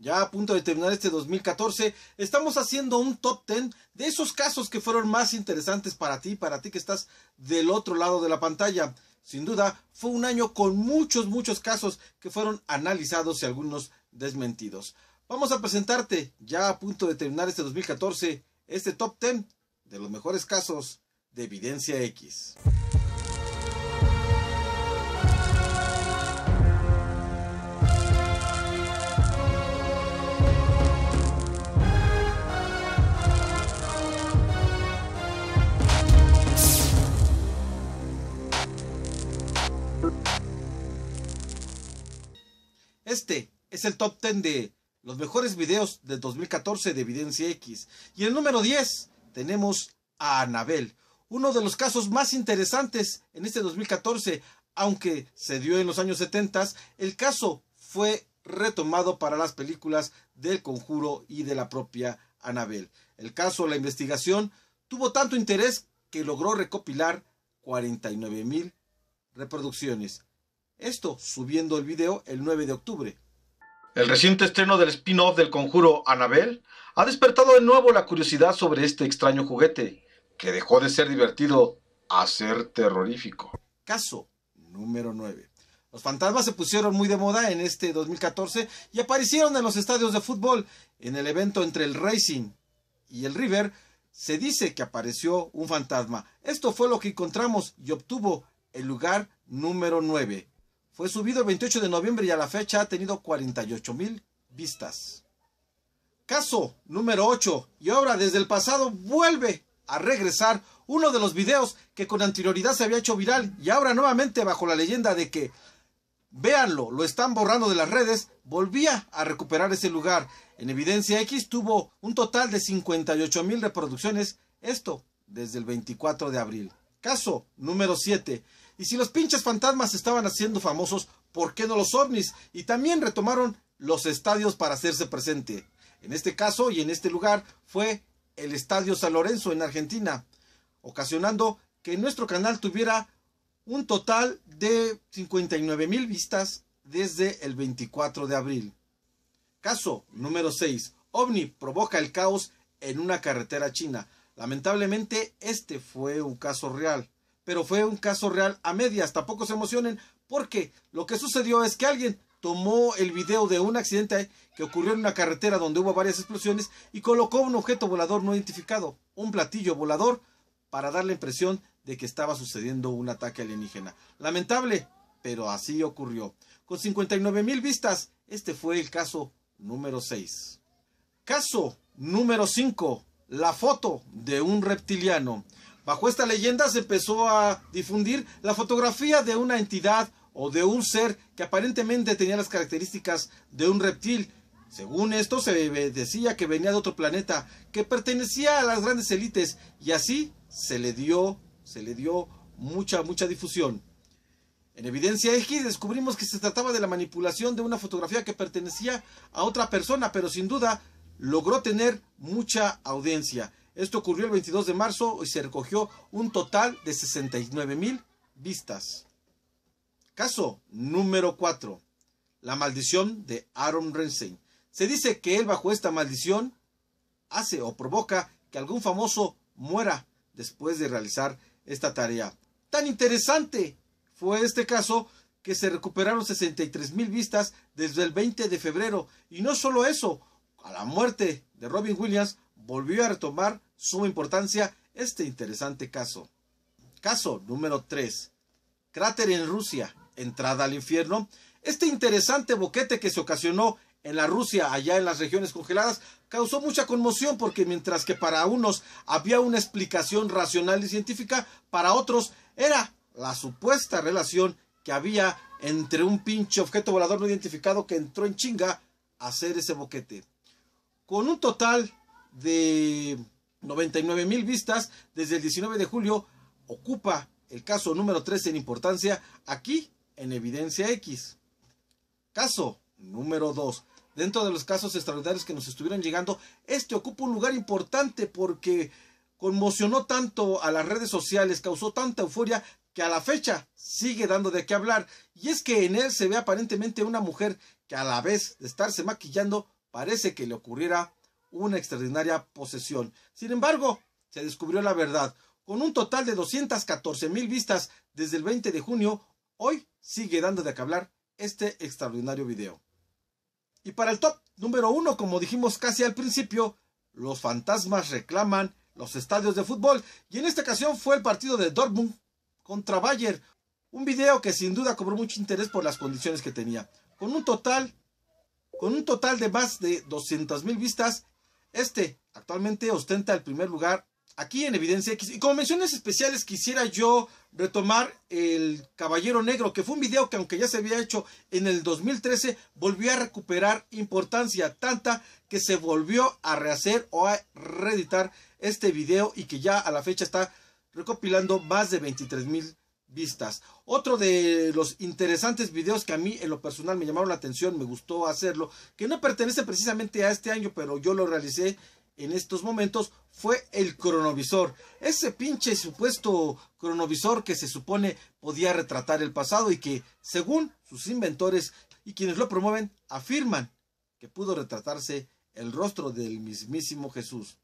ya a punto de terminar este 2014, estamos haciendo un top 10 de esos casos que fueron más interesantes para ti, para ti que estás del otro lado de la pantalla. Sin duda, fue un año con muchos, muchos casos que fueron analizados y algunos desmentidos. Vamos a presentarte, ya a punto de terminar este 2014, este top 10 de los mejores casos de evidencia X. es el top 10 de los mejores videos del 2014 de Evidencia X. Y en el número 10 tenemos a Anabel, uno de los casos más interesantes en este 2014, aunque se dio en los años 70, el caso fue retomado para las películas del conjuro y de la propia Anabel. El caso, la investigación, tuvo tanto interés que logró recopilar 49 mil reproducciones. Esto subiendo el video el 9 de octubre el reciente estreno del spin-off del conjuro Annabelle ha despertado de nuevo la curiosidad sobre este extraño juguete, que dejó de ser divertido a ser terrorífico. Caso número 9. Los fantasmas se pusieron muy de moda en este 2014 y aparecieron en los estadios de fútbol. En el evento entre el Racing y el River se dice que apareció un fantasma. Esto fue lo que encontramos y obtuvo el lugar número 9. Fue subido el 28 de noviembre y a la fecha ha tenido 48 mil vistas. Caso número 8. Y ahora desde el pasado vuelve a regresar uno de los videos que con anterioridad se había hecho viral y ahora nuevamente bajo la leyenda de que, véanlo, lo están borrando de las redes, volvía a recuperar ese lugar. En Evidencia X tuvo un total de 58 mil reproducciones, esto desde el 24 de abril. Caso número 7. Y si los pinches fantasmas estaban haciendo famosos, ¿por qué no los ovnis? Y también retomaron los estadios para hacerse presente. En este caso y en este lugar fue el Estadio San Lorenzo en Argentina, ocasionando que nuestro canal tuviera un total de 59 mil vistas desde el 24 de abril. Caso número 6. OVNI provoca el caos en una carretera china. Lamentablemente este fue un caso real pero fue un caso real a medias. Tampoco se emocionen porque lo que sucedió es que alguien tomó el video de un accidente que ocurrió en una carretera donde hubo varias explosiones y colocó un objeto volador no identificado, un platillo volador, para dar la impresión de que estaba sucediendo un ataque alienígena. Lamentable, pero así ocurrió. Con 59 mil vistas, este fue el caso número 6. Caso número 5. La foto de un reptiliano. Bajo esta leyenda se empezó a difundir la fotografía de una entidad o de un ser que aparentemente tenía las características de un reptil. Según esto se decía que venía de otro planeta, que pertenecía a las grandes élites y así se le dio, se le dio mucha, mucha difusión. En evidencia X descubrimos que se trataba de la manipulación de una fotografía que pertenecía a otra persona, pero sin duda logró tener mucha audiencia. Esto ocurrió el 22 de marzo y se recogió un total de 69 mil vistas. Caso número 4. La maldición de Aaron Renstein. Se dice que él bajo esta maldición hace o provoca que algún famoso muera después de realizar esta tarea. Tan interesante fue este caso que se recuperaron 63,000 vistas desde el 20 de febrero. Y no solo eso, a la muerte de Robin Williams volvió a retomar suma importancia este interesante caso. Caso número 3. Cráter en Rusia, entrada al infierno. Este interesante boquete que se ocasionó en la Rusia, allá en las regiones congeladas, causó mucha conmoción porque mientras que para unos había una explicación racional y científica, para otros era la supuesta relación que había entre un pinche objeto volador no identificado que entró en chinga a hacer ese boquete. Con un total de 99 mil vistas desde el 19 de julio, ocupa el caso número 3 en importancia aquí en Evidencia X. Caso número 2. Dentro de los casos extraordinarios que nos estuvieron llegando, este ocupa un lugar importante porque conmocionó tanto a las redes sociales, causó tanta euforia que a la fecha sigue dando de qué hablar. Y es que en él se ve aparentemente una mujer que a la vez de estarse maquillando parece que le ocurriera una extraordinaria posesión. Sin embargo, se descubrió la verdad. Con un total de 214 mil vistas desde el 20 de junio, hoy sigue dando de qué hablar este extraordinario video. Y para el top número uno, como dijimos casi al principio, los fantasmas reclaman los estadios de fútbol y en esta ocasión fue el partido de Dortmund contra Bayer. un video que sin duda cobró mucho interés por las condiciones que tenía. Con un total, con un total de más de 200 mil vistas este actualmente ostenta el primer lugar aquí en Evidencia X. Y como menciones especiales quisiera yo retomar el Caballero Negro, que fue un video que aunque ya se había hecho en el 2013, volvió a recuperar importancia tanta que se volvió a rehacer o a reeditar este video y que ya a la fecha está recopilando más de 23 mil vistas. Otro de los interesantes videos que a mí en lo personal me llamaron la atención, me gustó hacerlo, que no pertenece precisamente a este año, pero yo lo realicé en estos momentos, fue el cronovisor. Ese pinche supuesto cronovisor que se supone podía retratar el pasado y que, según sus inventores y quienes lo promueven, afirman que pudo retratarse el rostro del mismísimo Jesús.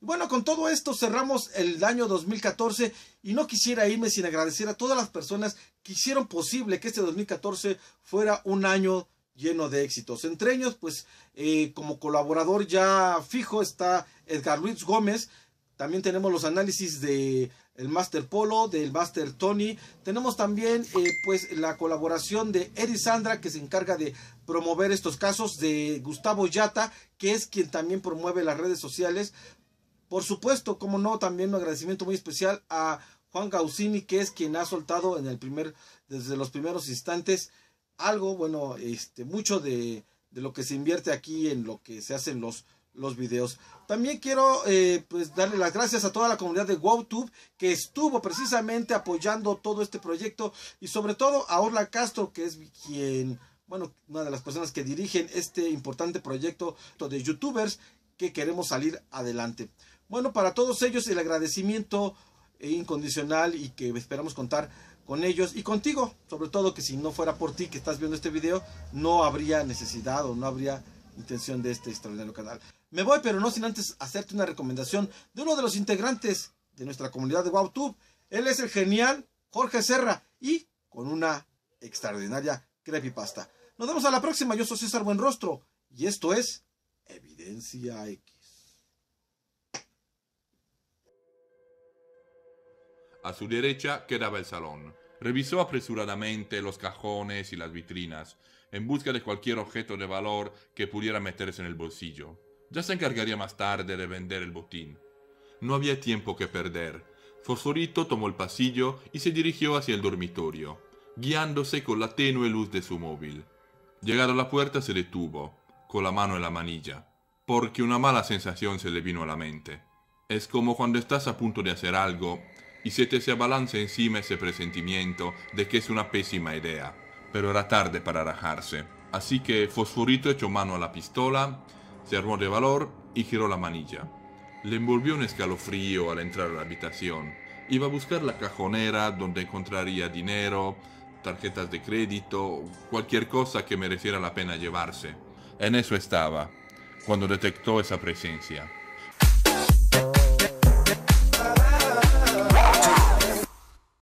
Bueno, con todo esto cerramos el año 2014 y no quisiera irme sin agradecer a todas las personas que hicieron posible que este 2014 fuera un año lleno de éxitos. Entre ellos, pues eh, como colaborador ya fijo está Edgar Luis Gómez. También tenemos los análisis de el Master Polo, del Master Tony. Tenemos también eh, pues la colaboración de Erisandra Sandra que se encarga de promover estos casos, de Gustavo Yata que es quien también promueve las redes sociales. Por supuesto, como no, también un agradecimiento muy especial a Juan Gausini, que es quien ha soltado en el primer, desde los primeros instantes, algo, bueno, este, mucho de, lo que se invierte aquí en lo que se hacen los, los videos. También quiero eh, pues darle las gracias a toda la comunidad de WowTube que estuvo precisamente apoyando todo este proyecto y sobre todo a Orla Castro que es quien, bueno, una de las personas que dirigen este importante proyecto de youtubers que queremos salir adelante. Bueno, para todos ellos el agradecimiento eh, incondicional y que esperamos contar con ellos y contigo. Sobre todo que si no fuera por ti que estás viendo este video, no habría necesidad o no habría intención de este extraordinario canal. Me voy, pero no sin antes hacerte una recomendación de uno de los integrantes de nuestra comunidad de WowTube. Él es el genial Jorge Serra y con una extraordinaria creepypasta. Nos vemos a la próxima. Yo soy César Buenrostro y esto es Evidencia X. A su derecha quedaba el salón. Revisó apresuradamente los cajones y las vitrinas, en busca de cualquier objeto de valor que pudiera meterse en el bolsillo. Ya se encargaría más tarde de vender el botín. No había tiempo que perder. Fosorito tomó el pasillo y se dirigió hacia el dormitorio, guiándose con la tenue luz de su móvil. Llegado a la puerta se detuvo, con la mano en la manilla, porque una mala sensación se le vino a la mente. Es como cuando estás a punto de hacer algo y siete se abalanza encima ese presentimiento de que es una pésima idea. Pero era tarde para rajarse. Así que Fosforito echó mano a la pistola, se armó de valor y giró la manilla. Le envolvió un escalofrío al entrar a la habitación. Iba a buscar la cajonera donde encontraría dinero, tarjetas de crédito, cualquier cosa que mereciera la pena llevarse. En eso estaba, cuando detectó esa presencia.